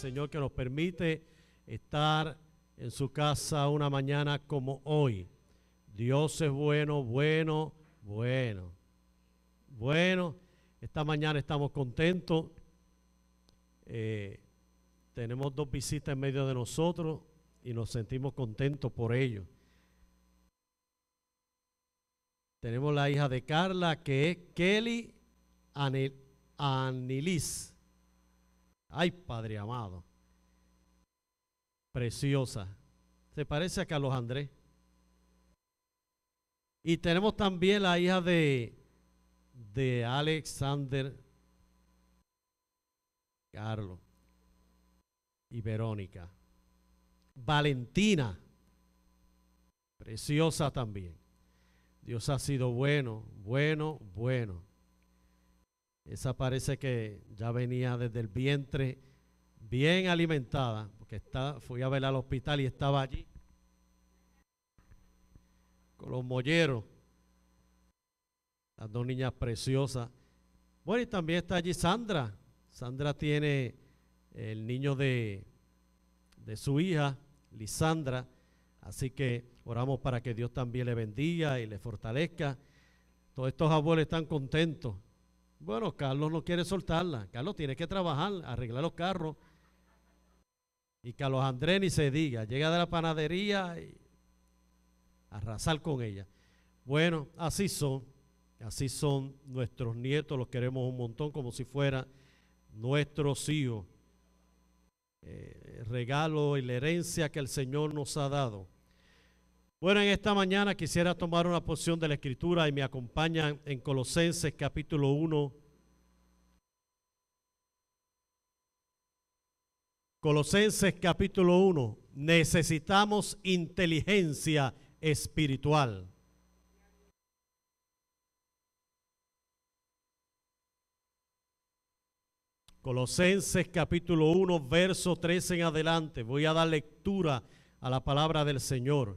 Señor, que nos permite estar en su casa una mañana como hoy. Dios es bueno, bueno, bueno. Bueno, esta mañana estamos contentos. Eh, tenemos dos visitas en medio de nosotros y nos sentimos contentos por ello. Tenemos la hija de Carla que es Kelly Anilis. Ay, Padre amado. Preciosa. Se parece a Carlos Andrés. Y tenemos también la hija de, de Alexander Carlos y Verónica. Valentina, preciosa también. Dios ha sido bueno, bueno, bueno. Esa parece que ya venía desde el vientre bien alimentada, porque está, fui a verla al hospital y estaba allí con los molleros, las dos niñas preciosas. Bueno, y también está allí Sandra. Sandra tiene el niño de, de su hija, Lisandra. Así que oramos para que Dios también le bendiga y le fortalezca. Todos estos abuelos están contentos bueno, Carlos no quiere soltarla. Carlos tiene que trabajar, arreglar los carros. Y Carlos Andrés ni se diga, llega de la panadería y arrasar con ella. Bueno, así son, así son nuestros nietos, los queremos un montón como si fueran nuestros hijos. Eh, regalo y la herencia que el Señor nos ha dado. Bueno, en esta mañana quisiera tomar una porción de la Escritura y me acompañan en Colosenses capítulo 1, Colosenses capítulo 1, necesitamos inteligencia espiritual. Colosenses capítulo 1, verso 3 en adelante. Voy a dar lectura a la palabra del Señor.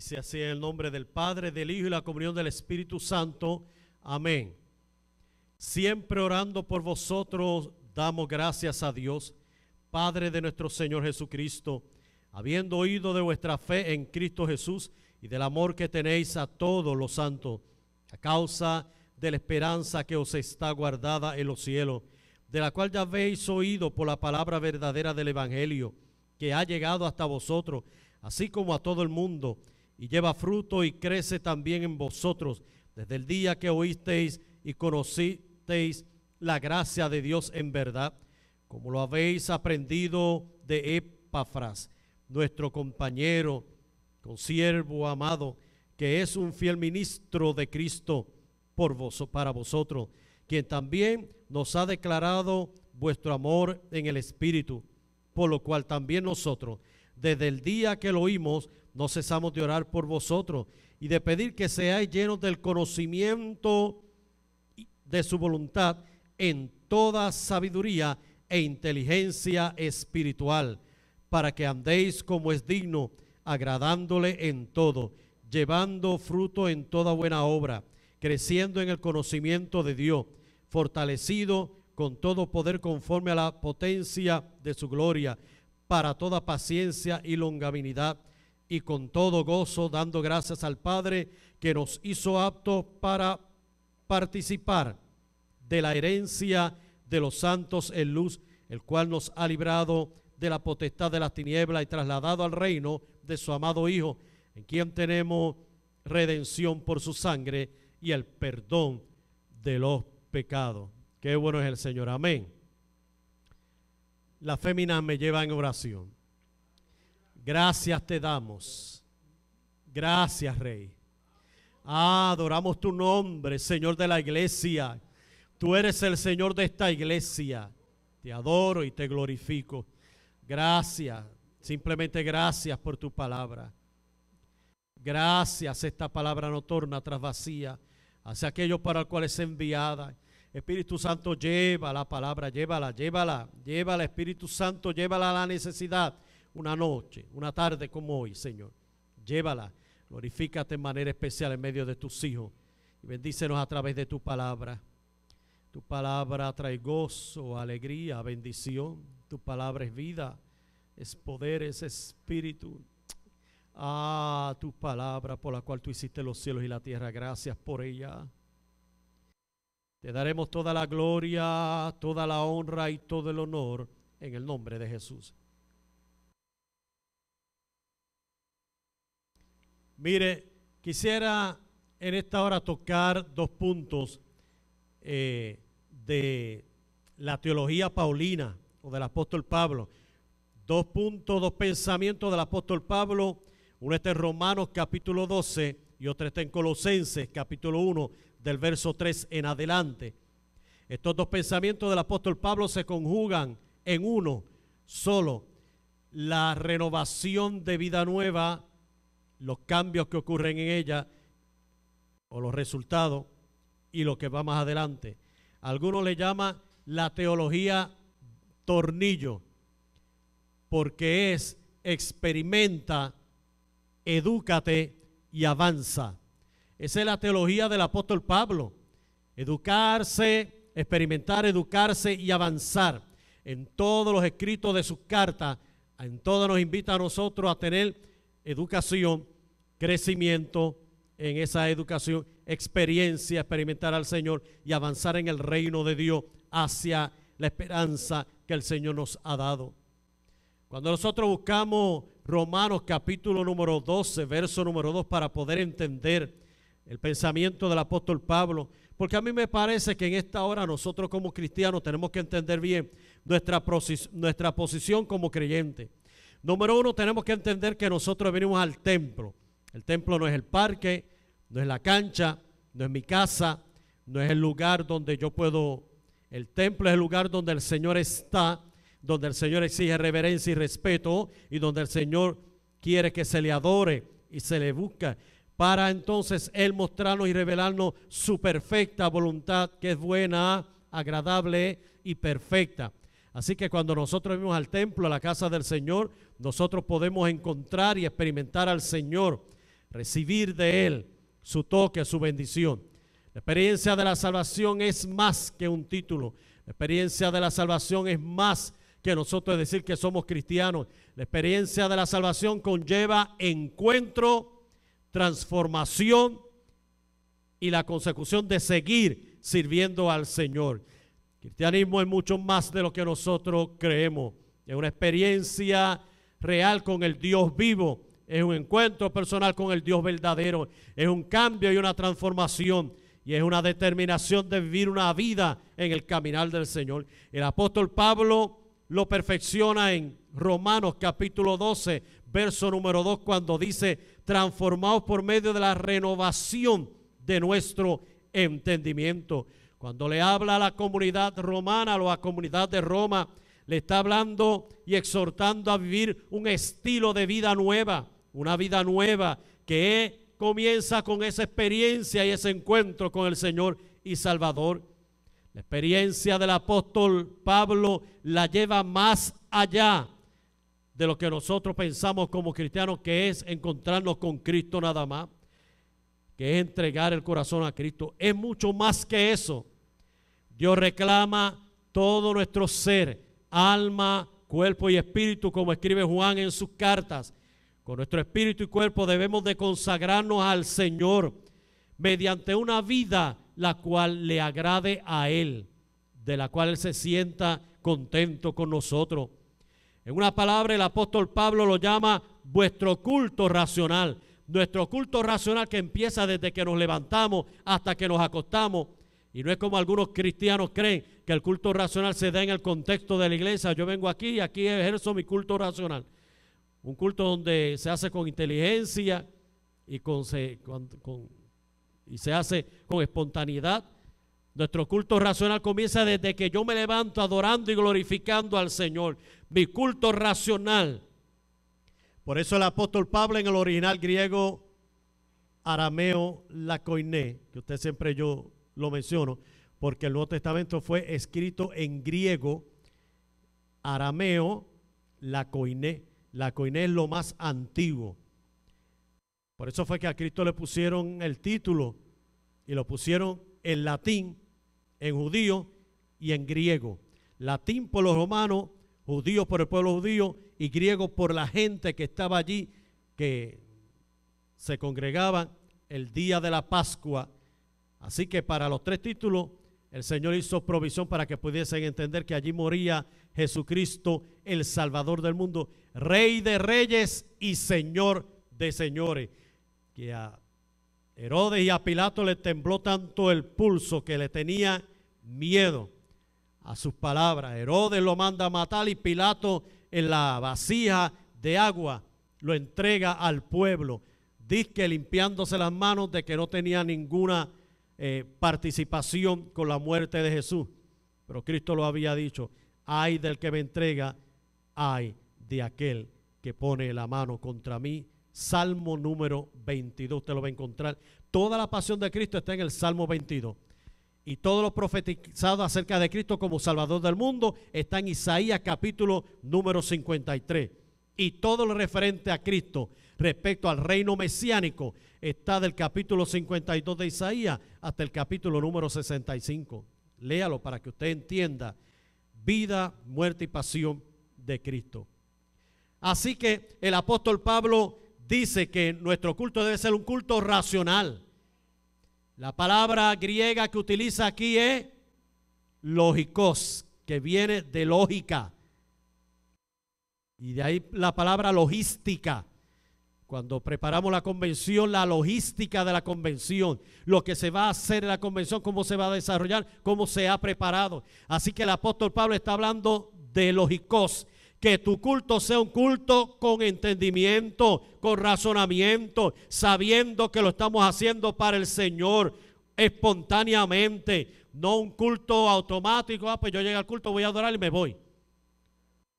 Dice así en el nombre del Padre, del Hijo y la comunión del Espíritu Santo. Amén. Siempre orando por vosotros, damos gracias a Dios, Padre de nuestro Señor Jesucristo, habiendo oído de vuestra fe en Cristo Jesús y del amor que tenéis a todos los santos, a causa de la esperanza que os está guardada en los cielos, de la cual ya habéis oído por la palabra verdadera del Evangelio, que ha llegado hasta vosotros, así como a todo el mundo y lleva fruto y crece también en vosotros, desde el día que oísteis y conocisteis la gracia de Dios en verdad, como lo habéis aprendido de Epafras, nuestro compañero, consiervo amado, que es un fiel ministro de Cristo por para vosotros, quien también nos ha declarado vuestro amor en el Espíritu, por lo cual también nosotros, desde el día que lo oímos, no cesamos de orar por vosotros y de pedir que seáis llenos del conocimiento de su voluntad en toda sabiduría e inteligencia espiritual, para que andéis como es digno, agradándole en todo, llevando fruto en toda buena obra, creciendo en el conocimiento de Dios, fortalecido con todo poder conforme a la potencia de su gloria, para toda paciencia y longaminidad y con todo gozo dando gracias al Padre que nos hizo aptos para participar de la herencia de los santos en luz, el cual nos ha librado de la potestad de las tinieblas y trasladado al reino de su amado Hijo, en quien tenemos redención por su sangre y el perdón de los pecados. Qué bueno es el Señor, amén. La fémina me lleva en oración. Gracias te damos. Gracias, Rey. adoramos tu nombre, Señor de la iglesia. Tú eres el Señor de esta iglesia. Te adoro y te glorifico. Gracias, simplemente gracias por tu palabra. Gracias, esta palabra no torna tras vacía hacia aquello para el cual es enviada. Espíritu Santo, lleva la palabra, llévala, llévala, llévala, Espíritu Santo, llévala a la necesidad una noche, una tarde como hoy, Señor. Llévala, glorifícate en manera especial en medio de tus hijos y bendícenos a través de tu palabra. Tu palabra trae gozo, alegría, bendición. Tu palabra es vida, es poder, es espíritu. Ah, tu palabra por la cual tú hiciste los cielos y la tierra. Gracias por ella. Te daremos toda la gloria, toda la honra y todo el honor en el nombre de Jesús. Mire, quisiera en esta hora tocar dos puntos eh, de la teología paulina o del apóstol Pablo. Dos puntos, dos pensamientos del apóstol Pablo. Uno está en Romanos capítulo 12 y otro está en Colosenses capítulo 1 del verso 3 en adelante. Estos dos pensamientos del apóstol Pablo se conjugan en uno solo, la renovación de vida nueva los cambios que ocurren en ella o los resultados y lo que va más adelante. Algunos le llaman la teología tornillo, porque es experimenta, edúcate y avanza. Esa es la teología del apóstol Pablo. Educarse, experimentar, educarse y avanzar. En todos los escritos de sus cartas, en todas nos invita a nosotros a tener educación, crecimiento en esa educación, experiencia, experimentar al Señor y avanzar en el reino de Dios hacia la esperanza que el Señor nos ha dado. Cuando nosotros buscamos Romanos capítulo número 12, verso número 2, para poder entender el pensamiento del apóstol Pablo, porque a mí me parece que en esta hora nosotros como cristianos tenemos que entender bien nuestra, nuestra posición como creyente. Número uno, tenemos que entender que nosotros venimos al templo. El templo no es el parque, no es la cancha, no es mi casa, no es el lugar donde yo puedo... El templo es el lugar donde el Señor está, donde el Señor exige reverencia y respeto y donde el Señor quiere que se le adore y se le busca para entonces Él mostrarnos y revelarnos su perfecta voluntad que es buena, agradable y perfecta. Así que cuando nosotros venimos al templo, a la casa del Señor, nosotros podemos encontrar y experimentar al Señor, recibir de Él su toque, su bendición. La experiencia de la salvación es más que un título. La experiencia de la salvación es más que nosotros decir que somos cristianos. La experiencia de la salvación conlleva encuentro, transformación y la consecución de seguir sirviendo al Señor. El cristianismo es mucho más de lo que nosotros creemos. Es una experiencia real con el Dios vivo, es un encuentro personal con el Dios verdadero, es un cambio y una transformación y es una determinación de vivir una vida en el caminar del Señor. El apóstol Pablo lo perfecciona en Romanos capítulo 12, verso número 2, cuando dice, transformados por medio de la renovación de nuestro entendimiento. Cuando le habla a la comunidad romana o a la comunidad de Roma, le está hablando y exhortando a vivir un estilo de vida nueva, una vida nueva que comienza con esa experiencia y ese encuentro con el Señor y Salvador. La experiencia del apóstol Pablo la lleva más allá de lo que nosotros pensamos como cristianos, que es encontrarnos con Cristo nada más, que es entregar el corazón a Cristo. Es mucho más que eso. Dios reclama todo nuestro ser, alma, cuerpo y espíritu, como escribe Juan en sus cartas. Con nuestro espíritu y cuerpo debemos de consagrarnos al Señor mediante una vida la cual le agrade a Él, de la cual Él se sienta contento con nosotros. En una palabra, el apóstol Pablo lo llama vuestro culto racional. Nuestro culto racional que empieza desde que nos levantamos hasta que nos acostamos. Y no es como algunos cristianos creen, que el culto racional se da en el contexto de la iglesia. Yo vengo aquí y aquí ejerzo mi culto racional. Un culto donde se hace con inteligencia y, con, y se hace con espontaneidad. Nuestro culto racional comienza desde que yo me levanto adorando y glorificando al Señor. Mi culto racional. Por eso el apóstol Pablo en el original griego arameo la coine. que usted siempre yo lo menciono, porque el Nuevo Testamento fue escrito en griego, arameo, la coiné. La coiné es lo más antiguo. Por eso fue que a Cristo le pusieron el título y lo pusieron en latín, en judío y en griego. Latín por los romanos, judío por el pueblo judío y griego por la gente que estaba allí, que se congregaban el día de la Pascua. Así que para los tres títulos el Señor hizo provisión para que pudiesen entender que allí moría Jesucristo, el Salvador del mundo, Rey de reyes y Señor de señores. Que a Herodes y a Pilato le tembló tanto el pulso que le tenía miedo a sus palabras. Herodes lo manda a matar y Pilato en la vasija de agua lo entrega al pueblo. Dice que limpiándose las manos de que no tenía ninguna eh, participación con la muerte de Jesús. Pero Cristo lo había dicho, hay del que me entrega, hay de aquel que pone la mano contra mí. Salmo número 22, usted lo va a encontrar. Toda la pasión de Cristo está en el Salmo 22. Y todo lo profetizado acerca de Cristo como Salvador del mundo está en Isaías capítulo número 53. Y todo lo referente a Cristo respecto al reino mesiánico está del capítulo 52 de Isaías hasta el capítulo número 65. Léalo para que usted entienda vida, muerte y pasión de Cristo. Así que el apóstol Pablo dice que nuestro culto debe ser un culto racional. La palabra griega que utiliza aquí es lógicos, que viene de lógica. Y de ahí la palabra logística, cuando preparamos la convención, la logística de la convención, lo que se va a hacer en la convención, cómo se va a desarrollar, cómo se ha preparado. Así que el apóstol Pablo está hablando de lógicos, que tu culto sea un culto con entendimiento, con razonamiento, sabiendo que lo estamos haciendo para el Señor espontáneamente, no un culto automático, ah, pues yo llegué al culto, voy a adorar y me voy.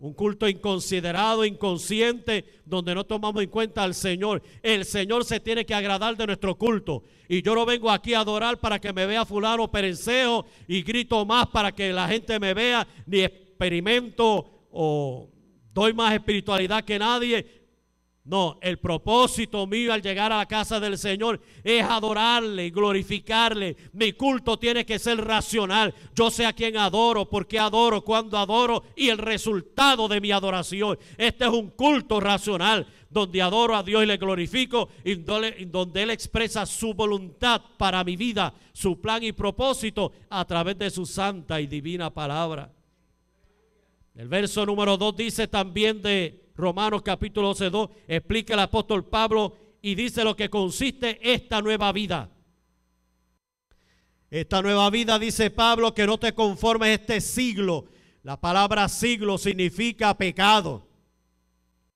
Un culto inconsiderado, inconsciente, donde no tomamos en cuenta al Señor. El Señor se tiene que agradar de nuestro culto. Y yo no vengo aquí a adorar para que me vea fulano perenseo, y grito más para que la gente me vea, ni experimento o doy más espiritualidad que nadie. No, el propósito mío al llegar a la casa del Señor es adorarle y glorificarle. Mi culto tiene que ser racional. Yo sé a quién adoro, por qué adoro, cuándo adoro y el resultado de mi adoración. Este es un culto racional donde adoro a Dios y le glorifico y donde Él expresa su voluntad para mi vida, su plan y propósito a través de su santa y divina palabra. El verso número 2 dice también de Romanos capítulo 12, 2, explica el apóstol Pablo y dice lo que consiste esta nueva vida. Esta nueva vida, dice Pablo, que no te conformes este siglo. La palabra siglo significa pecado.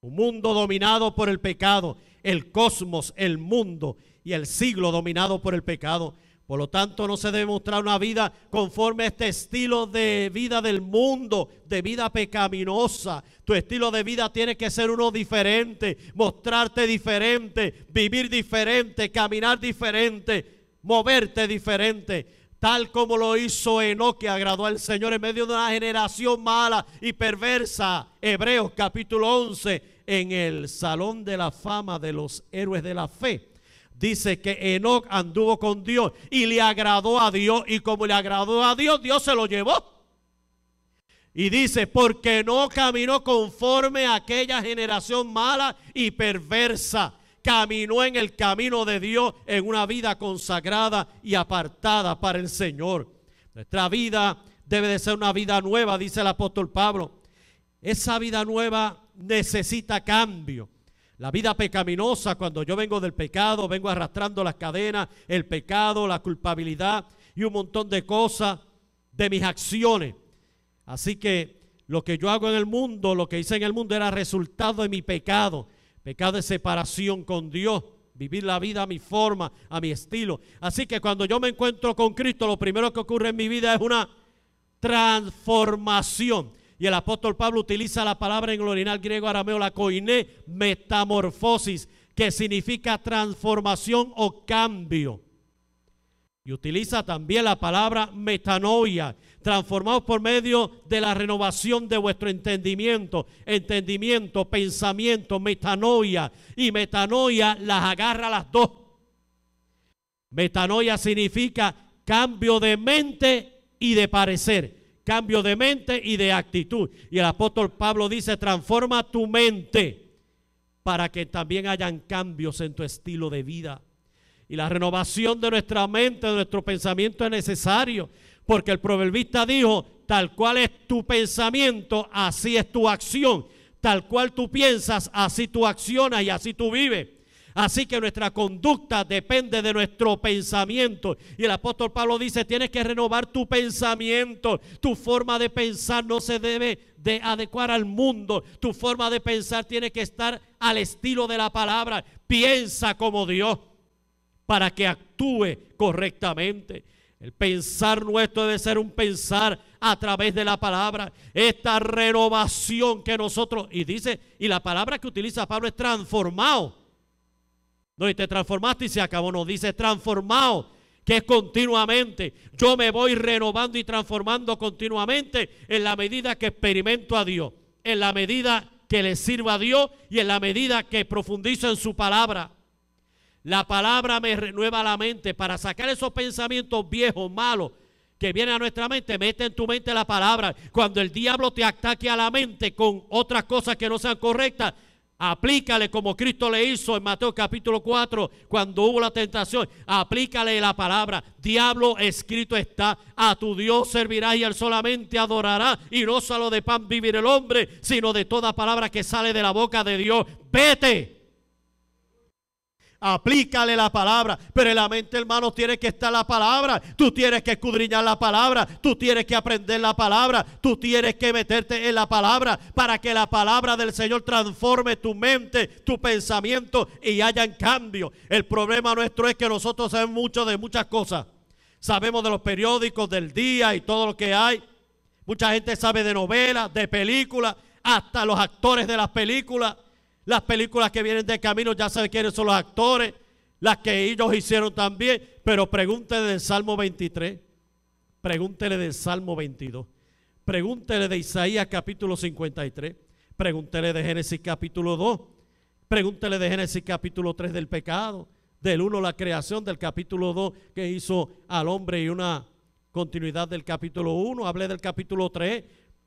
Un mundo dominado por el pecado. El cosmos, el mundo y el siglo dominado por el pecado. Por lo tanto, no se debe mostrar una vida conforme a este estilo de vida del mundo, de vida pecaminosa. Tu estilo de vida tiene que ser uno diferente, mostrarte diferente, vivir diferente, caminar diferente, moverte diferente. Tal como lo hizo Enoque, que agradó al Señor en medio de una generación mala y perversa. Hebreos capítulo 11, en el Salón de la Fama de los Héroes de la Fe dice que Enoch anduvo con Dios y le agradó a Dios y como le agradó a Dios, Dios se lo llevó. Y dice, porque no caminó conforme a aquella generación mala y perversa. Caminó en el camino de Dios en una vida consagrada y apartada para el Señor. Nuestra vida debe de ser una vida nueva, dice el apóstol Pablo. Esa vida nueva necesita cambio. La vida pecaminosa, cuando yo vengo del pecado, vengo arrastrando las cadenas, el pecado, la culpabilidad y un montón de cosas de mis acciones. Así que lo que yo hago en el mundo, lo que hice en el mundo era resultado de mi pecado. Pecado de separación con Dios, vivir la vida a mi forma, a mi estilo. Así que cuando yo me encuentro con Cristo, lo primero que ocurre en mi vida es una transformación. Y el apóstol Pablo utiliza la palabra en el original griego arameo, la coiné, metamorfosis, que significa transformación o cambio. Y utiliza también la palabra metanoia, transformados por medio de la renovación de vuestro entendimiento, entendimiento, pensamiento, metanoia. Y metanoia las agarra las dos. Metanoia significa cambio de mente y de parecer cambio de mente y de actitud. Y el apóstol Pablo dice, transforma tu mente para que también hayan cambios en tu estilo de vida. Y la renovación de nuestra mente, de nuestro pensamiento es necesario, porque el proverbista dijo, tal cual es tu pensamiento, así es tu acción. Tal cual tú piensas, así tú accionas y así tú vives. Así que nuestra conducta depende de nuestro pensamiento. Y el apóstol Pablo dice, tienes que renovar tu pensamiento. Tu forma de pensar no se debe de adecuar al mundo. Tu forma de pensar tiene que estar al estilo de la palabra. Piensa como Dios para que actúe correctamente. El pensar nuestro debe ser un pensar a través de la palabra. Esta renovación que nosotros, y dice, y la palabra que utiliza Pablo es transformado. No, y te transformaste y se acabó. Nos dice transformado, que es continuamente. Yo me voy renovando y transformando continuamente en la medida que experimento a Dios, en la medida que le sirvo a Dios y en la medida que profundizo en su palabra. La palabra me renueva la mente para sacar esos pensamientos viejos, malos, que vienen a nuestra mente, mete en tu mente la palabra. Cuando el diablo te ataque a la mente con otras cosas que no sean correctas, Aplícale como Cristo le hizo en Mateo capítulo 4 cuando hubo la tentación. Aplícale la palabra. Diablo escrito está. A tu Dios servirá y él solamente adorará. Y no solo de pan vivir el hombre, sino de toda palabra que sale de la boca de Dios. Vete. Aplícale la palabra. Pero en la mente, hermano, tiene que estar la palabra. Tú tienes que escudriñar la palabra. Tú tienes que aprender la palabra. Tú tienes que meterte en la palabra para que la palabra del Señor transforme tu mente, tu pensamiento y haya un cambio. El problema nuestro es que nosotros sabemos mucho de muchas cosas. Sabemos de los periódicos del día y todo lo que hay. Mucha gente sabe de novelas, de películas, hasta los actores de las películas. Las películas que vienen de camino ya saben quiénes son los actores, las que ellos hicieron también, pero pregúntele del Salmo 23, pregúntele del Salmo 22, pregúntele de Isaías capítulo 53, pregúntele de Génesis capítulo 2, pregúntele de Génesis capítulo 3 del pecado, del 1 la creación, del capítulo 2 que hizo al hombre y una continuidad del capítulo 1, hable del capítulo 3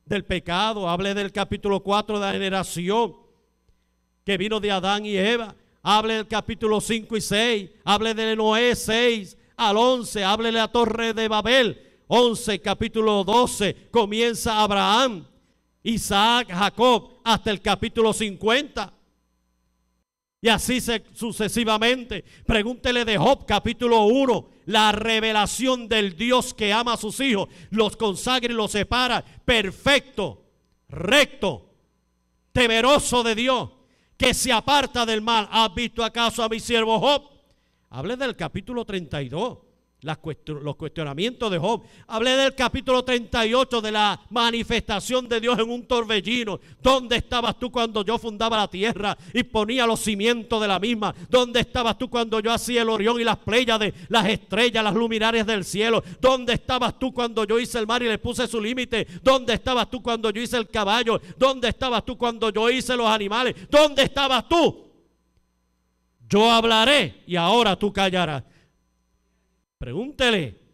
del pecado, hable del capítulo 4 de la generación que vino de Adán y Eva. Hable del capítulo 5 y 6, hable de Noé 6 al 11, hable de la torre de Babel 11, capítulo 12, comienza Abraham, Isaac, Jacob, hasta el capítulo 50. Y así se, sucesivamente. Pregúntele de Job capítulo 1, la revelación del Dios que ama a sus hijos, los consagra y los separa, perfecto, recto, temeroso de Dios que se aparta del mal. ¿Has visto acaso a mi siervo Job? Hable del capítulo 32 los cuestionamientos de Job. Hablé del capítulo 38 de la manifestación de Dios en un torbellino. ¿Dónde estabas tú cuando yo fundaba la tierra y ponía los cimientos de la misma? ¿Dónde estabas tú cuando yo hacía el orión y las playas de las estrellas, las luminarias del cielo? ¿Dónde estabas tú cuando yo hice el mar y le puse su límite? ¿Dónde estabas tú cuando yo hice el caballo? ¿Dónde estabas tú cuando yo hice los animales? ¿Dónde estabas tú? Yo hablaré y ahora tú callarás. Pregúntele.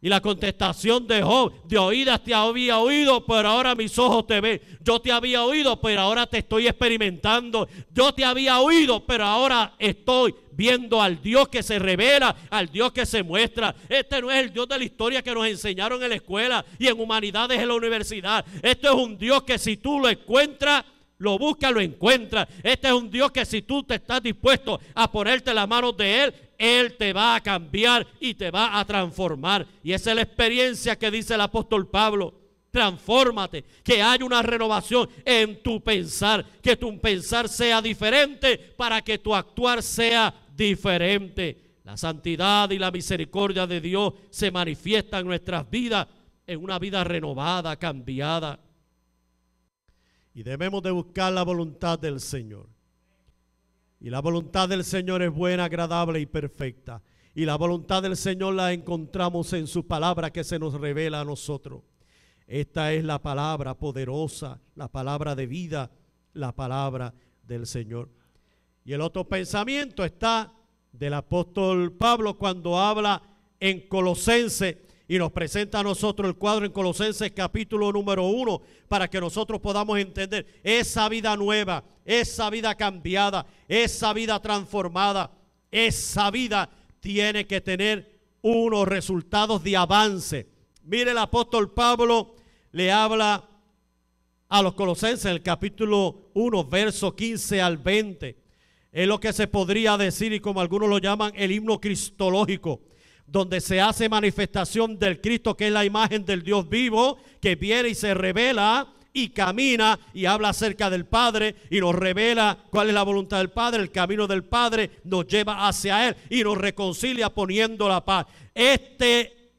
Y la contestación de Job, de oídas te había oído, pero ahora mis ojos te ven. Yo te había oído, pero ahora te estoy experimentando. Yo te había oído, pero ahora estoy viendo al Dios que se revela, al Dios que se muestra. Este no es el Dios de la historia que nos enseñaron en la escuela y en humanidades en la universidad. Este es un Dios que si tú lo encuentras, lo busca, lo encuentra. Este es un Dios que si tú te estás dispuesto a ponerte las manos de Él, Él te va a cambiar y te va a transformar. Y esa es la experiencia que dice el apóstol Pablo. Transfórmate, que haya una renovación en tu pensar, que tu pensar sea diferente para que tu actuar sea diferente. La santidad y la misericordia de Dios se manifiestan en nuestras vidas, en una vida renovada, cambiada. Y debemos de buscar la voluntad del Señor. Y la voluntad del Señor es buena, agradable y perfecta. Y la voluntad del Señor la encontramos en su palabra que se nos revela a nosotros. Esta es la palabra poderosa, la palabra de vida, la palabra del Señor. Y el otro pensamiento está del apóstol Pablo cuando habla en Colosense y nos presenta a nosotros el cuadro en Colosenses capítulo número uno para que nosotros podamos entender esa vida nueva, esa vida cambiada, esa vida transformada, esa vida tiene que tener unos resultados de avance. Mire el apóstol Pablo le habla a los colosenses en el capítulo 1, verso 15 al 20. Es lo que se podría decir y como algunos lo llaman el himno cristológico donde se hace manifestación del Cristo, que es la imagen del Dios vivo, que viene y se revela y camina y habla acerca del Padre y nos revela cuál es la voluntad del Padre, el camino del Padre nos lleva hacia Él y nos reconcilia poniendo la paz. Este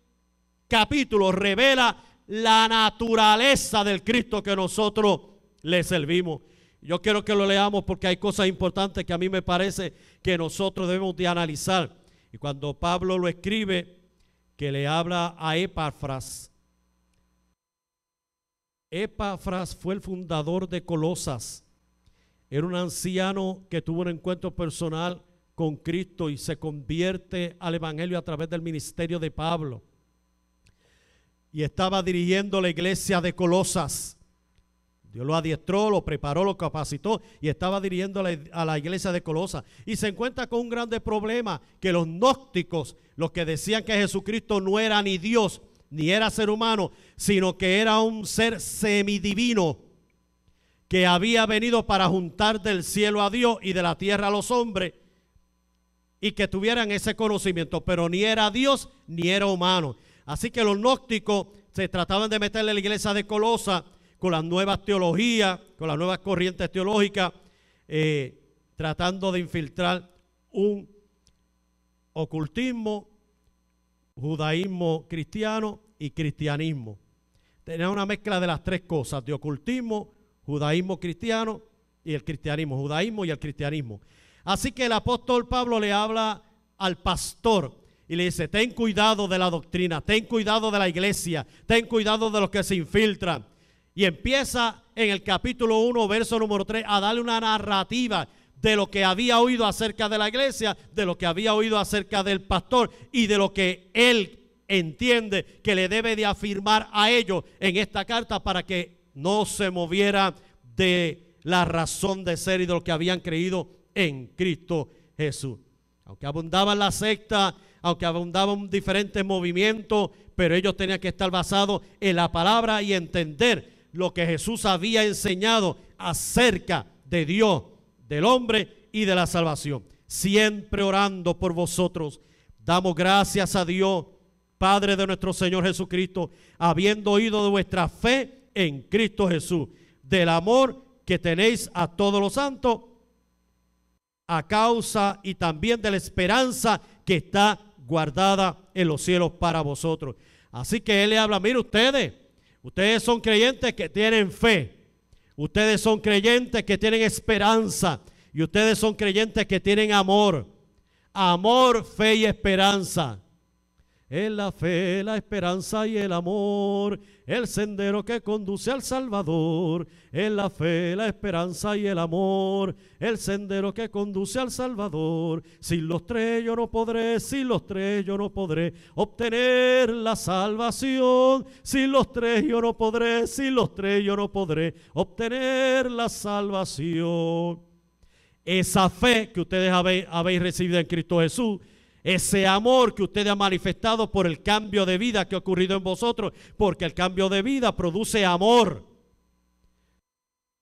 capítulo revela la naturaleza del Cristo que nosotros le servimos. Yo quiero que lo leamos porque hay cosas importantes que a mí me parece que nosotros debemos de analizar cuando Pablo lo escribe, que le habla a Epafras, Epafras fue el fundador de Colosas. Era un anciano que tuvo un encuentro personal con Cristo y se convierte al Evangelio a través del ministerio de Pablo. Y estaba dirigiendo la iglesia de Colosas. Dios lo adiestró, lo preparó, lo capacitó y estaba dirigiendo a la, iglesia de Colosa. Y se encuentra con un grande problema, que los gnósticos, los que decían que Jesucristo no era ni Dios, ni era ser humano, sino que era un ser semidivino, que había venido para juntar del cielo a Dios y de la tierra a los hombres, y que tuvieran ese conocimiento, pero ni era Dios ni era humano. Así que los gnósticos se trataban de meterle a la iglesia de Colosa con las nuevas teologías, con las nuevas corrientes teológicas, eh, tratando de infiltrar un ocultismo, judaísmo cristiano y cristianismo. Tener una mezcla de las tres cosas, de ocultismo, judaísmo cristiano y el cristianismo, judaísmo y el cristianismo. Así que el apóstol Pablo le habla al pastor y le dice, ten cuidado de la doctrina, ten cuidado de la iglesia, ten cuidado de los que se infiltran. Y empieza en el capítulo 1, verso número 3, a darle una narrativa de lo que había oído acerca de la iglesia, de lo que había oído acerca del pastor y de lo que él entiende que le debe de afirmar a ellos en esta carta para que no se moviera de la razón de ser y de lo que habían creído en Cristo Jesús. Aunque abundaba la secta, aunque abundaban diferentes movimientos, pero ellos tenían que estar basados en la palabra y entender lo que Jesús había enseñado acerca de Dios, del hombre y de la salvación. Siempre orando por vosotros, damos gracias a Dios, Padre de nuestro Señor Jesucristo, habiendo oído de vuestra fe en Cristo Jesús, del amor que tenéis a todos los santos, a causa y también de la esperanza que está guardada en los cielos para vosotros. Así que Él le habla, mire ustedes, Ustedes son creyentes que tienen fe. Ustedes son creyentes que tienen esperanza. Y ustedes son creyentes que tienen amor. Amor, fe y esperanza en la fe, la esperanza y el amor, el sendero que conduce al Salvador. en la fe, la esperanza y el amor, el sendero que conduce al Salvador. Sin los tres yo no podré, sin los tres yo no podré obtener la salvación. Sin los tres yo no podré, sin los tres yo no podré obtener la salvación. Esa fe que ustedes habéis, habéis recibido en Cristo Jesús ese amor que usted ha manifestado por el cambio de vida que ha ocurrido en vosotros, porque el cambio de vida produce amor.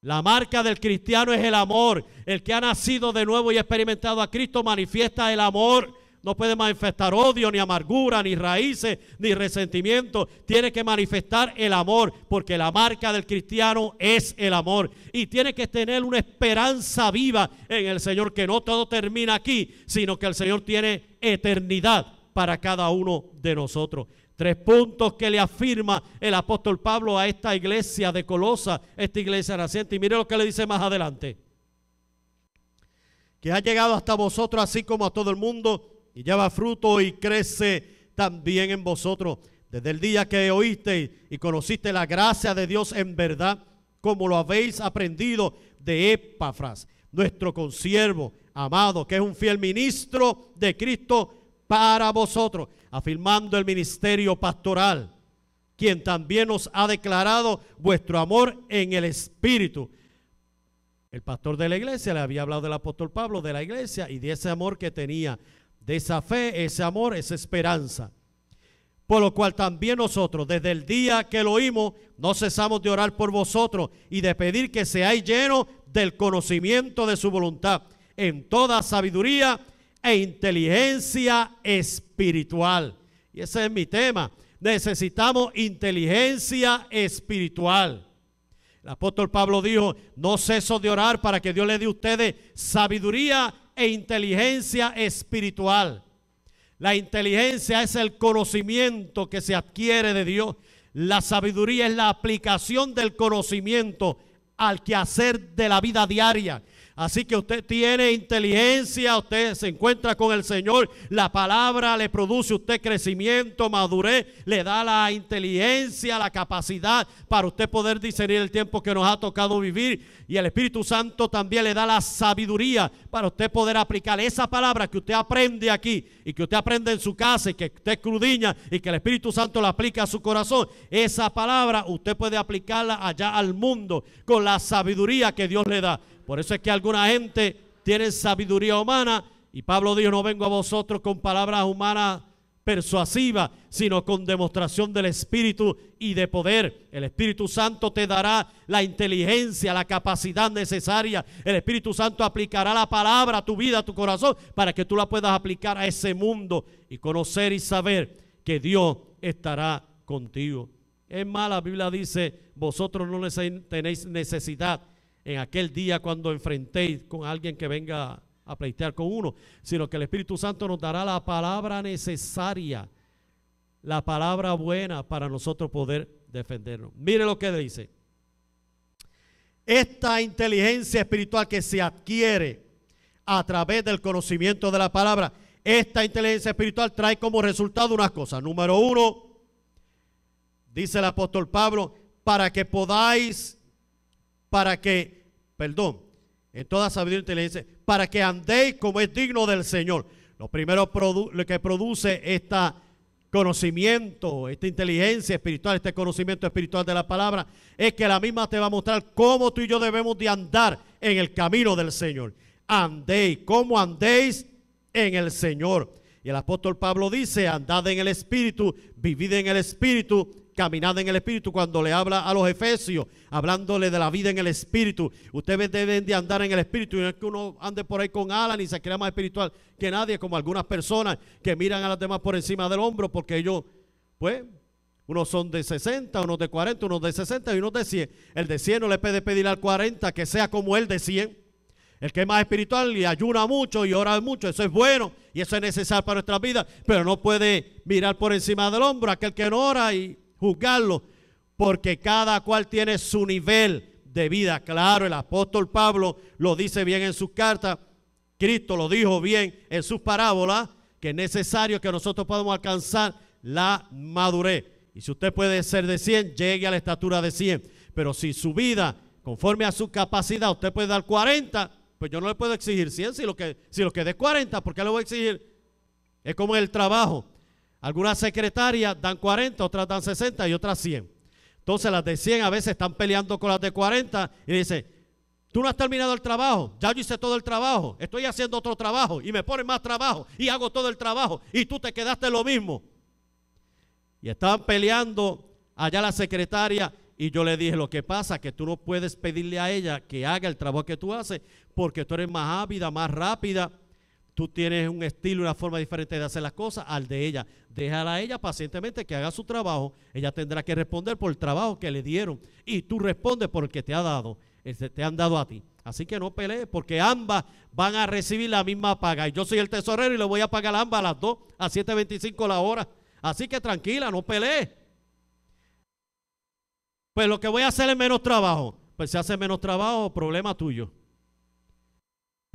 La marca del cristiano es el amor. El que ha nacido de nuevo y experimentado a Cristo manifiesta el amor. No puede manifestar odio, ni amargura, ni raíces, ni resentimiento. Tiene que manifestar el amor, porque la marca del cristiano es el amor. Y tiene que tener una esperanza viva en el Señor, que no todo termina aquí, sino que el Señor tiene eternidad para cada uno de nosotros. Tres puntos que le afirma el apóstol Pablo a esta iglesia de Colosa, esta iglesia naciente. Y mire lo que le dice más adelante. Que ha llegado hasta vosotros así como a todo el mundo y lleva fruto y crece también en vosotros. Desde el día que oísteis y conociste la gracia de Dios en verdad, como lo habéis aprendido de Epafras, nuestro consiervo, amado, que es un fiel ministro de Cristo para vosotros, afirmando el ministerio pastoral, quien también nos ha declarado vuestro amor en el Espíritu. El pastor de la iglesia le había hablado del apóstol Pablo de la iglesia y de ese amor que tenía, de esa fe, ese amor, esa esperanza. Por lo cual también nosotros, desde el día que lo oímos, no cesamos de orar por vosotros y de pedir que seáis llenos del conocimiento de su voluntad en toda sabiduría e inteligencia espiritual. Y ese es mi tema. Necesitamos inteligencia espiritual. El apóstol Pablo dijo, no ceso de orar para que Dios le dé a ustedes sabiduría e inteligencia espiritual. La inteligencia es el conocimiento que se adquiere de Dios. La sabiduría es la aplicación del conocimiento al quehacer de la vida diaria. Así que usted tiene inteligencia, usted se encuentra con el Señor, la palabra le produce usted crecimiento, madurez, le da la inteligencia, la capacidad para usted poder discernir el tiempo que nos ha tocado vivir y el Espíritu Santo también le da la sabiduría para usted poder aplicar esa palabra que usted aprende aquí y que usted aprende en su casa y que usted crudiña y que el Espíritu Santo la aplica a su corazón. Esa palabra usted puede aplicarla allá al mundo con la sabiduría que Dios le da. Por eso es que alguna gente tiene sabiduría humana y Pablo dijo, no vengo a vosotros con palabras humanas persuasivas, sino con demostración del Espíritu y de poder. El Espíritu Santo te dará la inteligencia, la capacidad necesaria. El Espíritu Santo aplicará la palabra a tu vida, a tu corazón, para que tú la puedas aplicar a ese mundo y conocer y saber que Dios estará contigo. Es más, la Biblia dice, vosotros no tenéis necesidad en aquel día cuando enfrentéis con alguien que venga a pleitear con uno, sino que el Espíritu Santo nos dará la palabra necesaria, la palabra buena para nosotros poder defendernos. Mire lo que dice. Esta inteligencia espiritual que se adquiere a través del conocimiento de la palabra, esta inteligencia espiritual trae como resultado unas cosa, Número uno, dice el apóstol Pablo, para que podáis, para que perdón, en toda sabiduría y e inteligencia, para que andéis como es digno del Señor. Lo primero que produce este conocimiento, esta inteligencia espiritual, este conocimiento espiritual de la palabra, es que la misma te va a mostrar cómo tú y yo debemos de andar en el camino del Señor. Andéis, como andéis en el Señor. Y el apóstol Pablo dice, andad en el Espíritu, vivid en el Espíritu Caminada en el Espíritu, cuando le habla a los Efesios, hablándole de la vida en el Espíritu. Ustedes deben de andar en el Espíritu, y no es que uno ande por ahí con alas ni se crea más espiritual que nadie, como algunas personas que miran a las demás por encima del hombro, porque ellos, pues, unos son de 60, unos de 40, unos de 60 y unos de 100. El de 100 no le puede pedir al 40 que sea como el de 100. El que es más espiritual y ayuna mucho y ora mucho, eso es bueno y eso es necesario para nuestra vida, pero no puede mirar por encima del hombro aquel que no ora y Juzgarlo porque cada cual tiene su nivel de vida. Claro, el apóstol Pablo lo dice bien en sus cartas, Cristo lo dijo bien en sus parábolas, que es necesario que nosotros podamos alcanzar la madurez. Y si usted puede ser de 100, llegue a la estatura de 100. Pero si su vida, conforme a su capacidad, usted puede dar 40, pues yo no le puedo exigir 100. Si lo que, si lo que dé 40, ¿por qué le voy a exigir? Es como el trabajo. Algunas secretarias dan 40, otras dan 60 y otras 100. Entonces las de 100 a veces están peleando con las de 40 y dicen, tú no has terminado el trabajo, ya yo hice todo el trabajo, estoy haciendo otro trabajo y me ponen más trabajo y hago todo el trabajo y tú te quedaste lo mismo. Y estaban peleando allá la secretaria y yo le dije, lo que pasa es que tú no puedes pedirle a ella que haga el trabajo que tú haces porque tú eres más ávida, más rápida Tú tienes un estilo, una forma diferente de hacer las cosas al de ella. Déjala a ella pacientemente que haga su trabajo. Ella tendrá que responder por el trabajo que le dieron. Y tú respondes por el que te ha dado, el te han dado a ti. Así que no pelees porque ambas van a recibir la misma paga. Y yo soy el tesorero y le voy a pagar a ambas las dos a 7.25 la hora. Así que tranquila, no pelees. Pues lo que voy a hacer es menos trabajo. Pues si hace menos trabajo, problema tuyo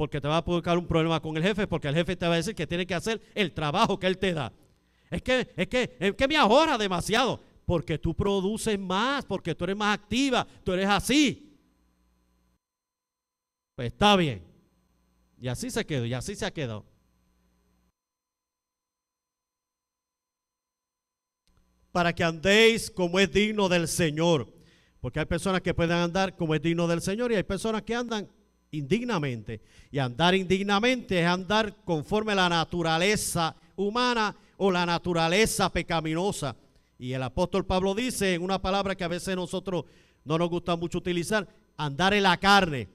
porque te va a provocar un problema con el jefe, porque el jefe te va a decir que tiene que hacer el trabajo que él te da. Es que, es que, que me ahorra demasiado, porque tú produces más, porque tú eres más activa, tú eres así. Pues está bien. Y así se quedó, y así se ha quedado. Para que andéis como es digno del Señor. Porque hay personas que pueden andar como es digno del Señor y hay personas que andan indignamente. Y andar indignamente es andar conforme a la naturaleza humana o la naturaleza pecaminosa. Y el apóstol Pablo dice en una palabra que a veces nosotros no nos gusta mucho utilizar, andar en la carne.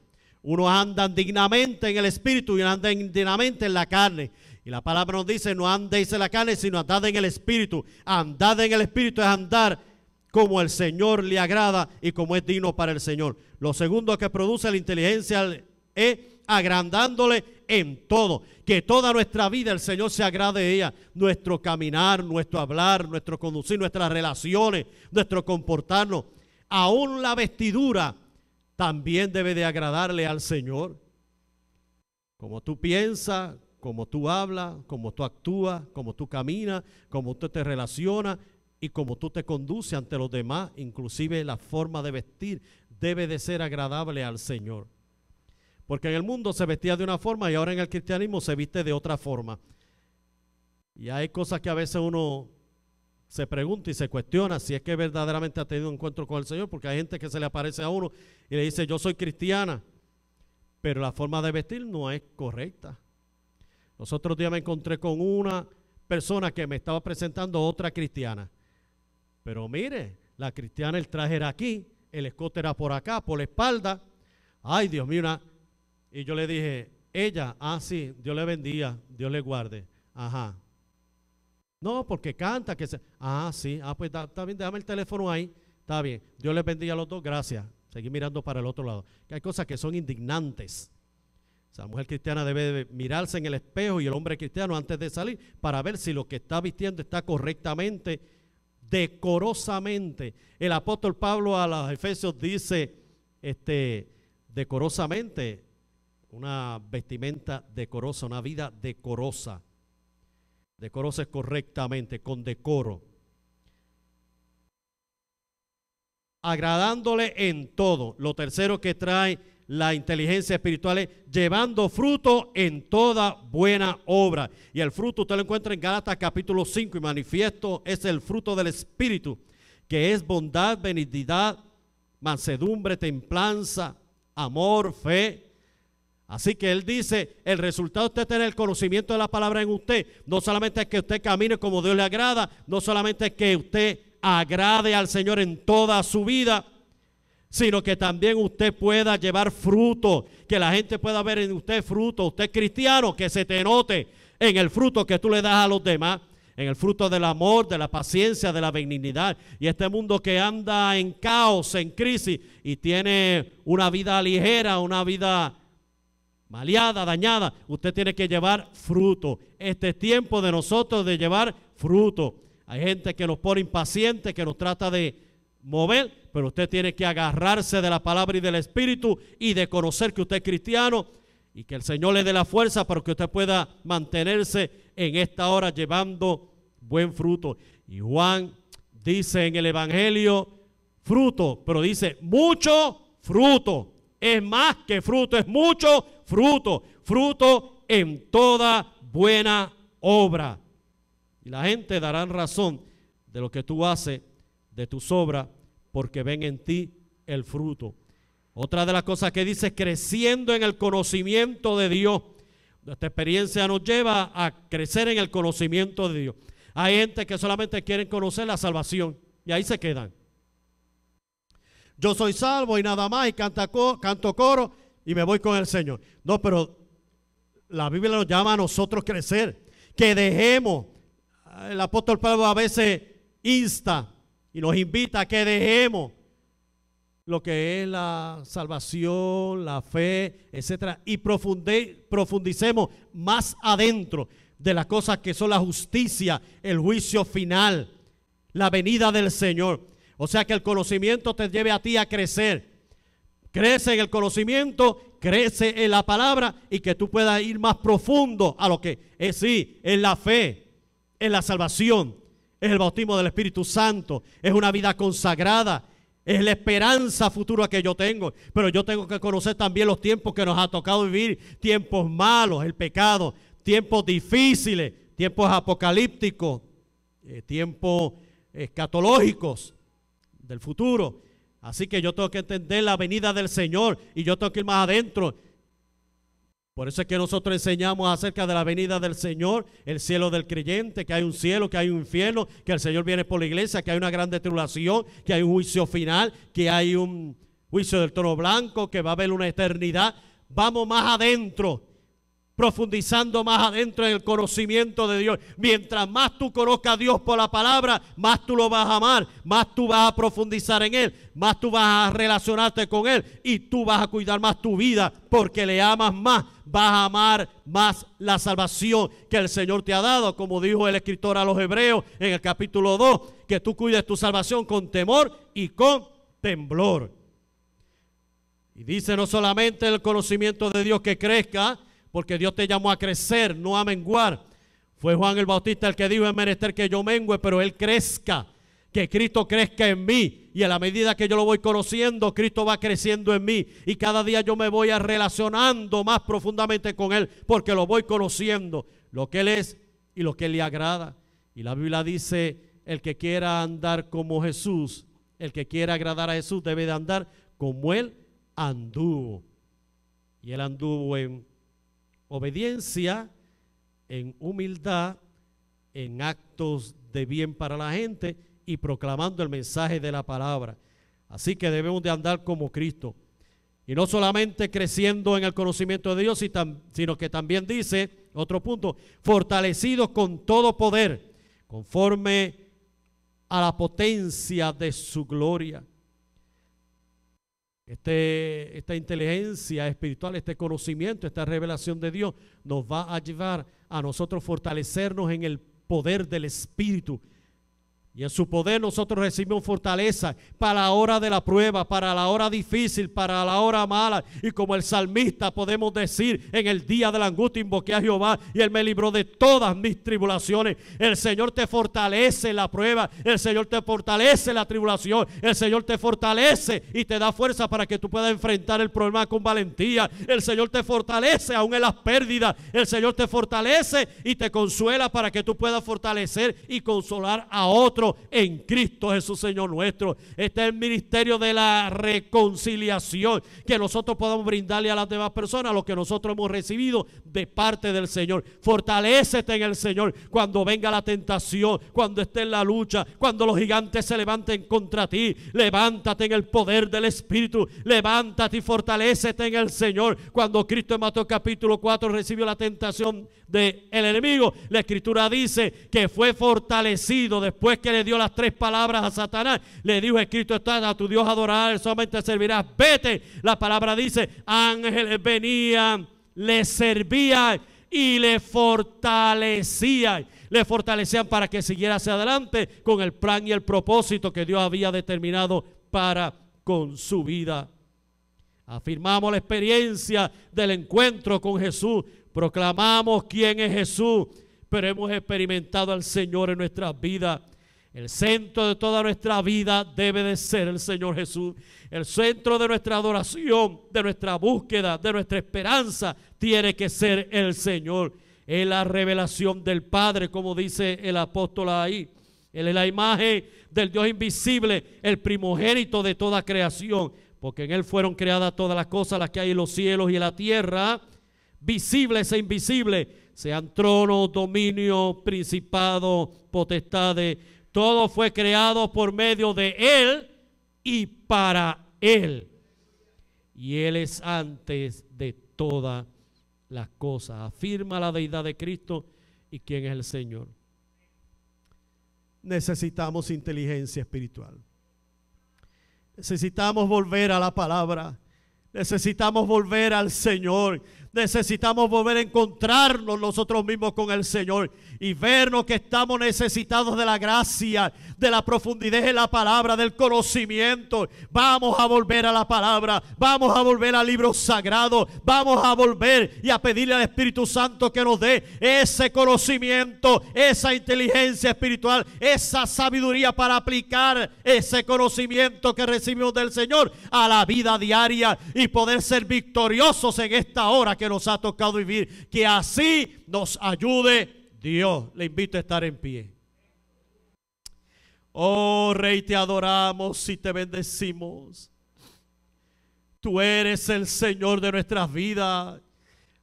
uno anda indignamente en el espíritu y anda indignamente en la carne. Y la palabra nos dice, no andéis en la carne, sino andad en el espíritu. Andad en el espíritu es andar como el Señor le agrada y como es digno para el Señor. Lo segundo que produce la inteligencia es agrandándole en todo. Que toda nuestra vida el Señor se agrade ella. Nuestro caminar, nuestro hablar, nuestro conducir, nuestras relaciones, nuestro comportarnos. Aún la vestidura también debe de agradarle al Señor. Como tú piensas, como tú hablas, como tú actúas, como tú caminas, como tú te relacionas, y como tú te conduces ante los demás, inclusive la forma de vestir debe de ser agradable al Señor. Porque en el mundo se vestía de una forma y ahora en el cristianismo se viste de otra forma. Y hay cosas que a veces uno se pregunta y se cuestiona si es que verdaderamente ha tenido un encuentro con el Señor, porque hay gente que se le aparece a uno y le dice, yo soy cristiana, pero la forma de vestir no es correcta. Nosotros otros me encontré con una persona que me estaba presentando otra cristiana. Pero mire, la cristiana el traje era aquí, el escote era por acá, por la espalda. Ay, Dios mío, y yo le dije, ella, ah, sí, Dios le bendiga, Dios le guarde. Ajá. No, porque canta, que se... Ah, sí, ah, pues está bien, déjame el teléfono ahí, está bien. Dios le bendiga a los dos, gracias. Seguí mirando para el otro lado. Que hay cosas que son indignantes. O la mujer cristiana debe mirarse en el espejo y el hombre cristiano antes de salir para ver si lo que está vistiendo está correctamente decorosamente. El apóstol Pablo a los Efesios dice, este, decorosamente, una vestimenta decorosa, una vida decorosa. Decorosa es correctamente, con decoro. Agradándole en todo. Lo tercero que trae la inteligencia espiritual es llevando fruto en toda buena obra. Y el fruto usted lo encuentra en Gálatas capítulo 5 y manifiesto es el fruto del Espíritu, que es bondad, benignidad, mansedumbre, templanza, amor, fe. Así que él dice, el resultado de usted tener el conocimiento de la palabra en usted, no solamente es que usted camine como Dios le agrada, no solamente es que usted agrade al Señor en toda su vida, sino que también usted pueda llevar fruto, que la gente pueda ver en usted fruto. Usted cristiano, que se te note en el fruto que tú le das a los demás, en el fruto del amor, de la paciencia, de la benignidad. Y este mundo que anda en caos, en crisis, y tiene una vida ligera, una vida maleada, dañada, usted tiene que llevar fruto. Este es tiempo de nosotros de llevar fruto. Hay gente que nos pone impaciente, que nos trata de mover, pero usted tiene que agarrarse de la palabra y del Espíritu y de conocer que usted es cristiano y que el Señor le dé la fuerza para que usted pueda mantenerse en esta hora llevando buen fruto. Y Juan dice en el Evangelio fruto, pero dice mucho fruto. Es más que fruto, es mucho fruto. Fruto en toda buena obra. Y la gente dará razón de lo que tú haces, de tus obras porque ven en ti el fruto. Otra de las cosas que dice, creciendo en el conocimiento de Dios. Esta experiencia nos lleva a crecer en el conocimiento de Dios. Hay gente que solamente quieren conocer la salvación y ahí se quedan. Yo soy salvo y nada más y canto coro y me voy con el Señor. No, pero la Biblia nos llama a nosotros crecer, que dejemos. El apóstol Pablo a veces insta y nos invita a que dejemos lo que es la salvación, la fe, etcétera, y profundicemos más adentro de las cosas que son la justicia, el juicio final, la venida del Señor. O sea que el conocimiento te lleve a ti a crecer. Crece en el conocimiento, crece en la palabra y que tú puedas ir más profundo a lo que es sí, en la fe, en la salvación, es el bautismo del Espíritu Santo, es una vida consagrada, es la esperanza futura que yo tengo. Pero yo tengo que conocer también los tiempos que nos ha tocado vivir, tiempos malos, el pecado, tiempos difíciles, tiempos apocalípticos, eh, tiempos escatológicos del futuro. Así que yo tengo que entender la venida del Señor y yo tengo que ir más adentro por eso es que nosotros enseñamos acerca de la venida del Señor, el cielo del creyente, que hay un cielo, que hay un infierno, que el Señor viene por la iglesia, que hay una gran tribulación, que hay un juicio final, que hay un juicio del trono blanco, que va a haber una eternidad. Vamos más adentro profundizando más adentro en el conocimiento de Dios. Mientras más tú conozcas a Dios por la palabra, más tú lo vas a amar, más tú vas a profundizar en Él, más tú vas a relacionarte con Él y tú vas a cuidar más tu vida porque le amas más, vas a amar más la salvación que el Señor te ha dado, como dijo el escritor a los hebreos en el capítulo 2, que tú cuides tu salvación con temor y con temblor. Y dice no solamente el conocimiento de Dios que crezca, porque Dios te llamó a crecer, no a menguar. Fue Juan el Bautista el que dijo, es menester que yo mengue, pero él crezca, que Cristo crezca en mí. Y a la medida que yo lo voy conociendo, Cristo va creciendo en mí. Y cada día yo me voy relacionando más profundamente con Él, porque lo voy conociendo, lo que Él es y lo que Él le agrada. Y la Biblia dice, el que quiera andar como Jesús, el que quiera agradar a Jesús debe de andar como Él anduvo. Y Él anduvo en obediencia, en humildad, en actos de bien para la gente y proclamando el mensaje de la palabra. Así que debemos de andar como Cristo. Y no solamente creciendo en el conocimiento de Dios, sino que también dice, otro punto, fortalecidos con todo poder, conforme a la potencia de su gloria este, esta inteligencia espiritual, este conocimiento, esta revelación de Dios nos va a llevar a nosotros fortalecernos en el poder del Espíritu y en su poder nosotros recibimos fortaleza para la hora de la prueba, para la hora difícil, para la hora mala. Y como el salmista podemos decir, en el día de la angustia invoqué a Jehová y él me libró de todas mis tribulaciones. El Señor te fortalece la prueba, el Señor te fortalece la tribulación, el Señor te fortalece y te da fuerza para que tú puedas enfrentar el problema con valentía. El Señor te fortalece aún en las pérdidas, el Señor te fortalece y te consuela para que tú puedas fortalecer y consolar a otros en Cristo Jesús Señor nuestro. Este el ministerio de la reconciliación, que nosotros podamos brindarle a las demás personas lo que nosotros hemos recibido de parte del Señor. Fortalécete en el Señor cuando venga la tentación, cuando esté en la lucha, cuando los gigantes se levanten contra ti. Levántate en el poder del Espíritu. Levántate y fortalécete en el Señor. Cuando Cristo en Mateo capítulo 4 recibió la tentación del el enemigo, la escritura dice que fue fortalecido después que le dio las tres palabras a Satanás. Le dijo, escrito Estás a tu Dios adorar, solamente servirás. Vete. La palabra dice, ángeles venían le servía y le fortalecía Le fortalecían para que siguiera hacia adelante con el plan y el propósito que Dios había determinado para con su vida. Afirmamos la experiencia del encuentro con Jesús. Proclamamos quién es Jesús, pero hemos experimentado al Señor en nuestras vidas. El centro de toda nuestra vida debe de ser el Señor Jesús. El centro de nuestra adoración, de nuestra búsqueda, de nuestra esperanza, tiene que ser el Señor. Es la revelación del Padre, como dice el apóstol ahí. Él es la imagen del Dios invisible, el primogénito de toda creación, porque en Él fueron creadas todas las cosas, las que hay en los cielos y en la tierra, visibles e invisibles, sean trono, dominio, principados, potestades todo fue creado por medio de Él y para Él. Y Él es antes de todas las cosas. Afirma la deidad de Cristo y quién es el Señor. Necesitamos inteligencia espiritual. Necesitamos volver a la palabra. Necesitamos volver al Señor. Necesitamos volver a encontrarnos nosotros mismos con el Señor y vernos que estamos necesitados de la gracia, de la profundidad de la palabra, del conocimiento. Vamos a volver a la palabra, vamos a volver al libro sagrado, vamos a volver y a pedirle al Espíritu Santo que nos dé ese conocimiento, esa inteligencia espiritual, esa sabiduría para aplicar ese conocimiento que recibimos del Señor a la vida diaria y poder ser victoriosos en esta hora que que nos ha tocado vivir. Que así nos ayude Dios. Le invito a estar en pie. Oh Rey, te adoramos y te bendecimos. Tú eres el Señor de nuestras vidas.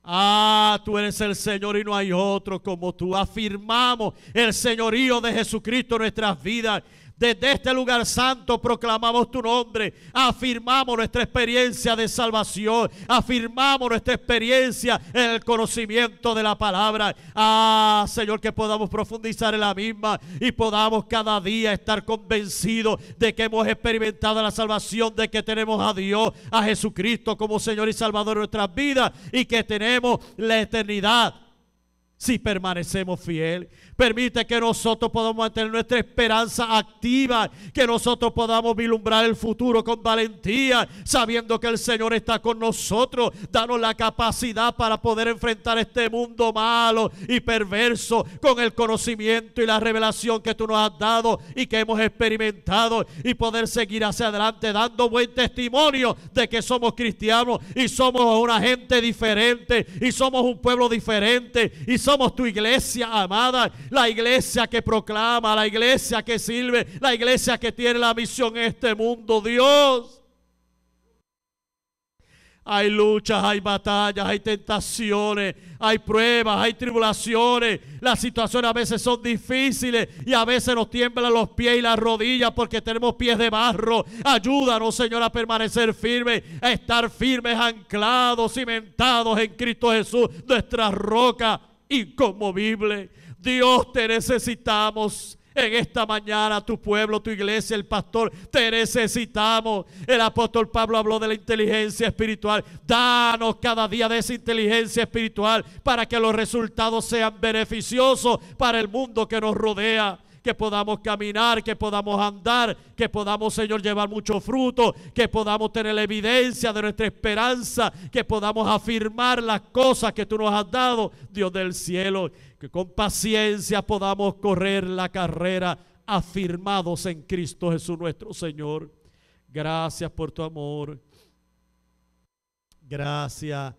Ah, tú eres el Señor y no hay otro como tú. Afirmamos el señorío de Jesucristo en nuestras vidas. Desde este lugar santo proclamamos tu nombre, afirmamos nuestra experiencia de salvación, afirmamos nuestra experiencia en el conocimiento de la palabra. Ah, Señor, que podamos profundizar en la misma y podamos cada día estar convencidos de que hemos experimentado la salvación, de que tenemos a Dios, a Jesucristo como Señor y Salvador de nuestras vidas y que tenemos la eternidad si permanecemos fiel. Permite que nosotros podamos mantener nuestra esperanza activa, que nosotros podamos vislumbrar el futuro con valentía, sabiendo que el Señor está con nosotros. Danos la capacidad para poder enfrentar este mundo malo y perverso con el conocimiento y la revelación que tú nos has dado y que hemos experimentado y poder seguir hacia adelante dando buen testimonio de que somos cristianos y somos una gente diferente y somos un pueblo diferente y somos tu iglesia amada, la iglesia que proclama, la iglesia que sirve, la iglesia que tiene la misión en este mundo, Dios. Hay luchas, hay batallas, hay tentaciones, hay pruebas, hay tribulaciones. Las situaciones a veces son difíciles y a veces nos tiemblan los pies y las rodillas porque tenemos pies de barro. Ayúdanos, Señor, a permanecer firmes, a estar firmes, anclados, cimentados en Cristo Jesús, nuestra roca inconmovible. Dios, te necesitamos. En esta mañana tu pueblo, tu iglesia, el pastor, te necesitamos. El apóstol Pablo habló de la inteligencia espiritual. Danos cada día de esa inteligencia espiritual para que los resultados sean beneficiosos para el mundo que nos rodea que podamos caminar, que podamos andar, que podamos, Señor, llevar mucho fruto, que podamos tener la evidencia de nuestra esperanza, que podamos afirmar las cosas que tú nos has dado, Dios del cielo, que con paciencia podamos correr la carrera afirmados en Cristo Jesús nuestro Señor. Gracias por tu amor. Gracias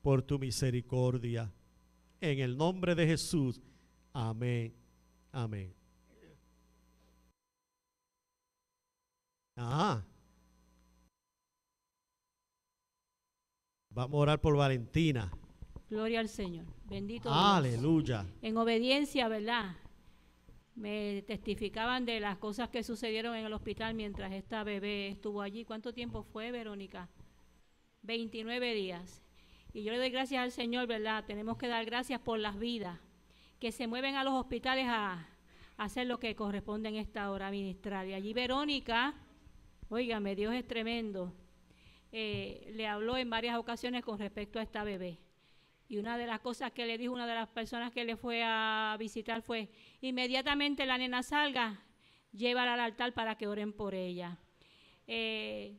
por tu misericordia. En el nombre de Jesús. Amén. Amén. Ah, Vamos a orar por Valentina. Gloria al Señor. Bendito Aleluya. En obediencia, ¿verdad? Me testificaban de las cosas que sucedieron en el hospital mientras esta bebé estuvo allí. ¿Cuánto tiempo fue, Verónica? 29 días. Y yo le doy gracias al Señor, ¿verdad? Tenemos que dar gracias por las vidas que se mueven a los hospitales a, hacer lo que corresponde en esta hora ministrar. Y allí Verónica Óigame, Dios es tremendo. Eh, le habló en varias ocasiones con respecto a esta bebé. Y una de las cosas que le dijo una de las personas que le fue a visitar fue, inmediatamente la nena salga, llévala al altar para que oren por ella. Eh,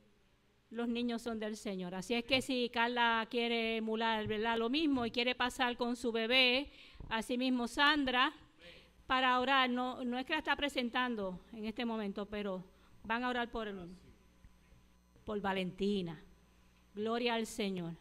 los niños son del Señor. Así es que si Carla quiere emular ¿verdad? lo mismo y quiere pasar con su bebé, asimismo Sandra, para orar, no, no es que la está presentando en este momento, pero Van a orar por, por Valentina. Gloria al Señor.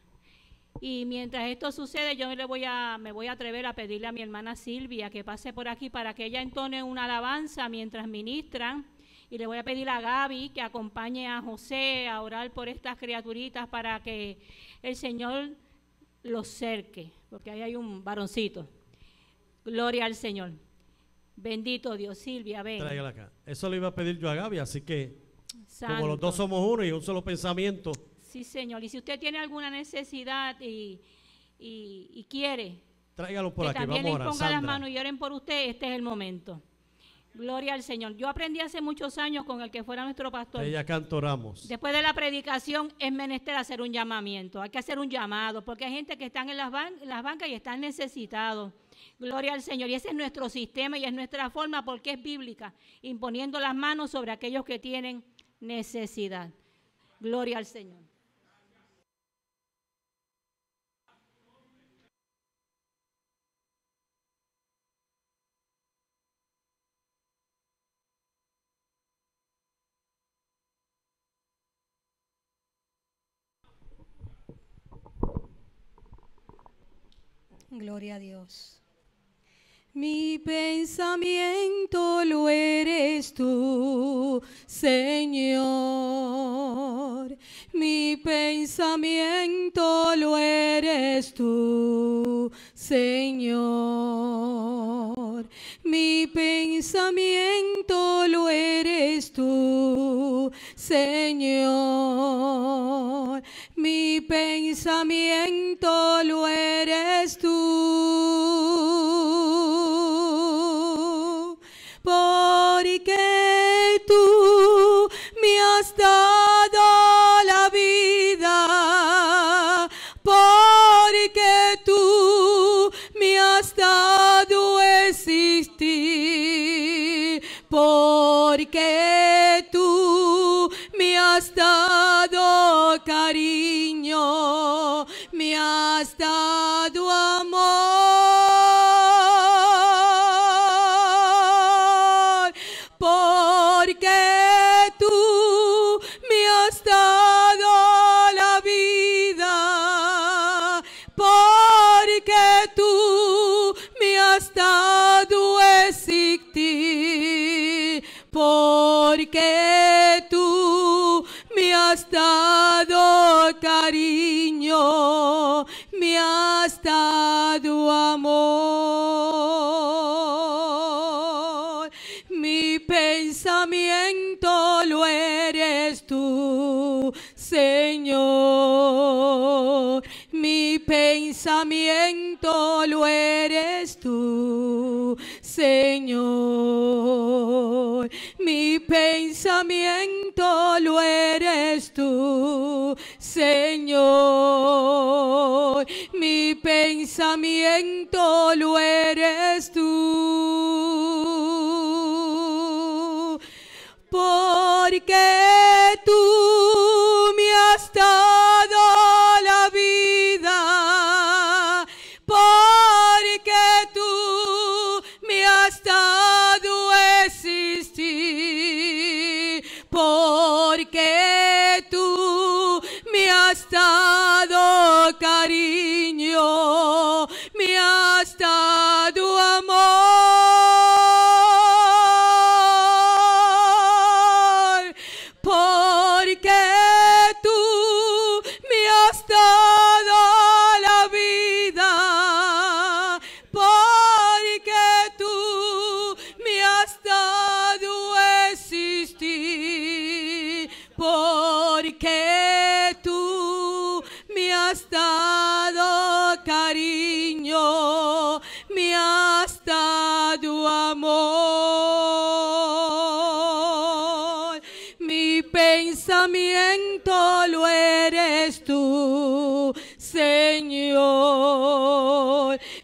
Y mientras esto sucede, yo le voy a, me voy a atrever a pedirle a mi hermana Silvia que pase por aquí para que ella entone una alabanza mientras ministran. Y le voy a pedir a Gaby que acompañe a José a orar por estas criaturitas para que el Señor los cerque, porque ahí hay un varoncito. Gloria al Señor. Bendito Dios, Silvia, ven. Tráigala acá. Eso le iba a pedir yo a Gaby, así que como los dos somos uno y un solo pensamiento. Sí, Señor. Y si usted tiene alguna necesidad y, quiere, tráigalo por que También le ponga las manos y oren por usted, este es el momento. Gloria al Señor. Yo aprendí hace muchos años con el que fuera nuestro pastor. Ella cantoramos. Después de la predicación es menester hacer un llamamiento. Hay que hacer un llamado porque hay gente que están en las, las bancas y están necesitados. Gloria al Señor. Y ese es nuestro sistema y es nuestra forma porque es bíblica, imponiendo las manos sobre aquellos que tienen necesidad. Gloria al Señor. Gloria a Dios. Mi pensamiento lo eres tú, Señor. Mi pensamiento lo eres tú, Señor. Mi pensamiento lo eres tú, Señor. Mi pensamiento lo eres tú. Maria. Señor. Mi pensamiento lo eres tú, Señor. Mi pensamiento lo eres tú, Señor. Mi pensamiento lo eres tú.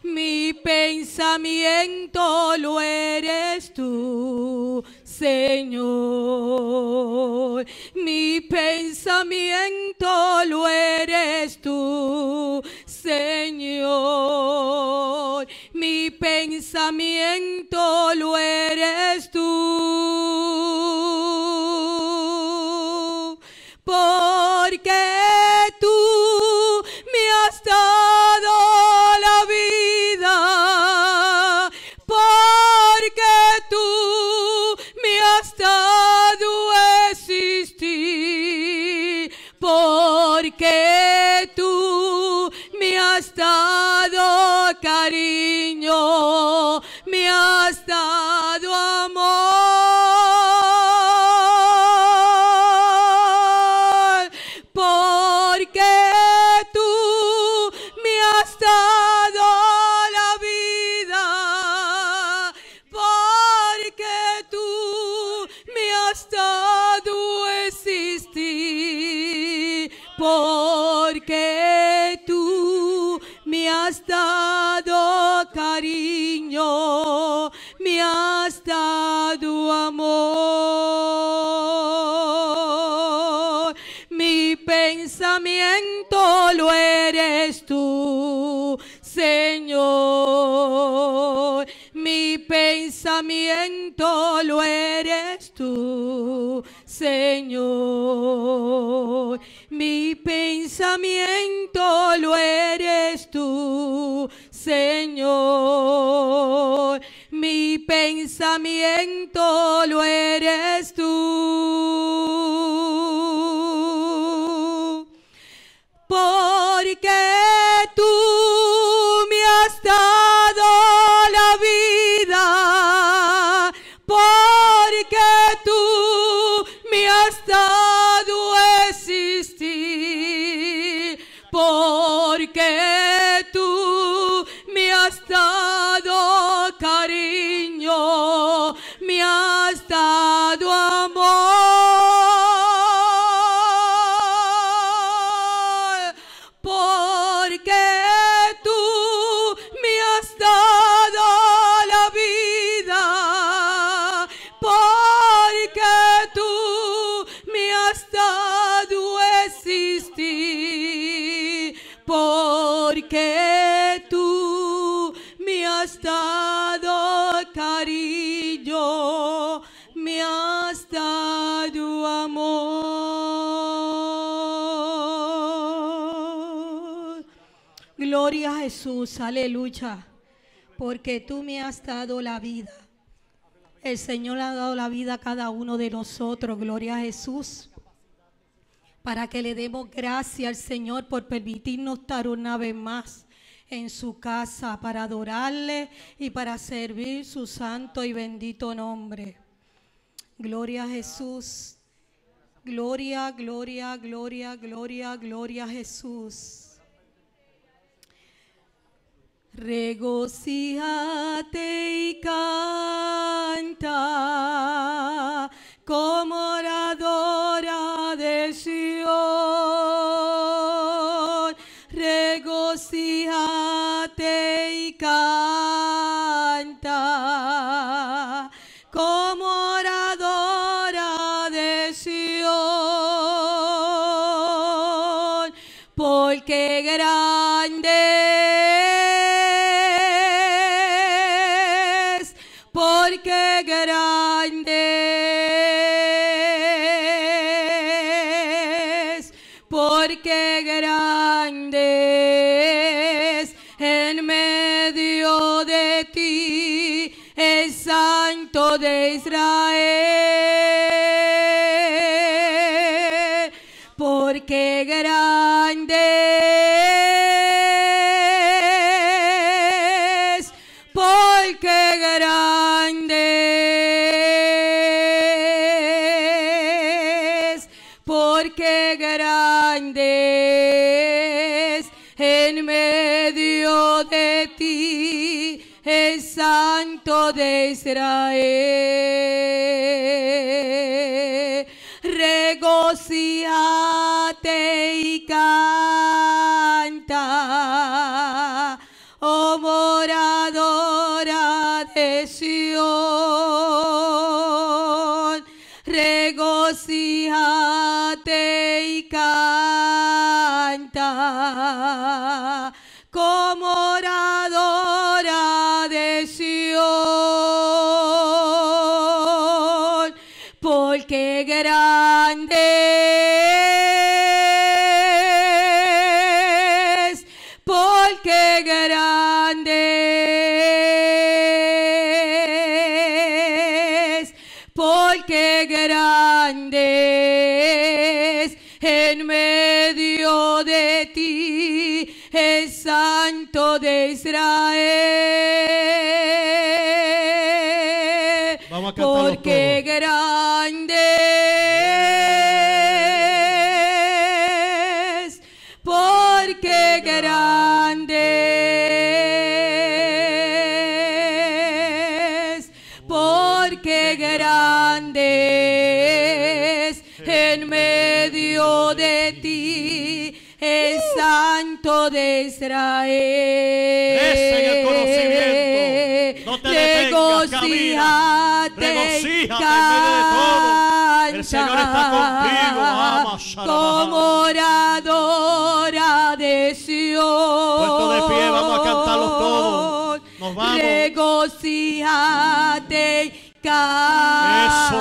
mi pensamiento lo eres tú, Señor, mi pensamiento lo eres tú, Señor, mi pensamiento lo eres tú. porque tú me has dado cariño, me has dado amor. Mi pensamiento lo eres tú, Señor. Mi pensamiento lo eres tú, Señor. Mi pensamiento lo eres tú, Señor. Mi pensamiento lo eres tú. aleluya, porque tú me has dado la vida. El Señor ha dado la vida a cada uno de nosotros, gloria a Jesús, para que le demos gracias al Señor por permitirnos estar una vez más en su casa para adorarle y para servir su santo y bendito nombre. Gloria a Jesús. Gloria, gloria, gloria, gloria, gloria a Jesús. Regocíate y canta como orador. grande porque grande porque grande en medio de ti el Santo de Israel. de Israel. Crece el conocimiento. No te de todo. El Señor está contigo. Como oradora de de pie, vamos a todos. Nos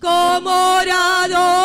Como oradora